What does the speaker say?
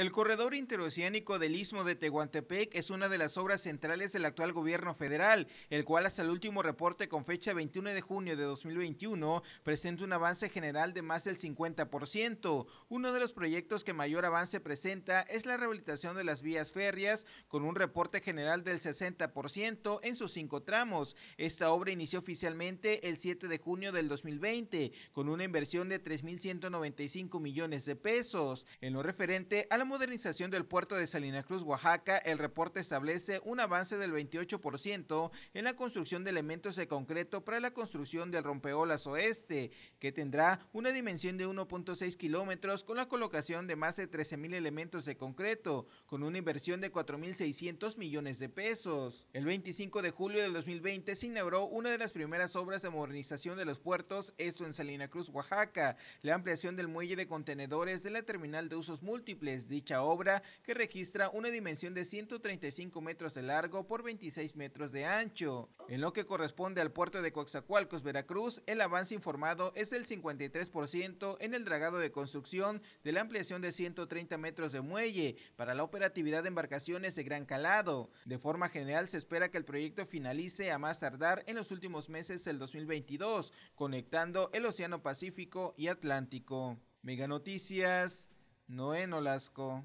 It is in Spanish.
El corredor interoceánico del Istmo de Tehuantepec es una de las obras centrales del actual gobierno federal, el cual hasta el último reporte con fecha 21 de junio de 2021 presenta un avance general de más del 50%. Uno de los proyectos que mayor avance presenta es la rehabilitación de las vías férreas, con un reporte general del 60% en sus cinco tramos. Esta obra inició oficialmente el 7 de junio del 2020, con una inversión de 3.195 millones de pesos. En lo referente a la modernización del puerto de Salina Cruz, Oaxaca, el reporte establece un avance del 28% en la construcción de elementos de concreto para la construcción del rompeolas oeste, que tendrá una dimensión de 1.6 kilómetros con la colocación de más de 13.000 elementos de concreto, con una inversión de 4.600 millones de pesos. El 25 de julio del 2020 se inauguró una de las primeras obras de modernización de los puertos, esto en Salina Cruz, Oaxaca, la ampliación del muelle de contenedores de la terminal de usos múltiples dicha obra, que registra una dimensión de 135 metros de largo por 26 metros de ancho. En lo que corresponde al puerto de Coaxacualcos, Veracruz, el avance informado es el 53% en el dragado de construcción de la ampliación de 130 metros de muelle para la operatividad de embarcaciones de gran calado. De forma general, se espera que el proyecto finalice a más tardar en los últimos meses del 2022, conectando el Océano Pacífico y Atlántico. Mega Noticias, Noé Olasco.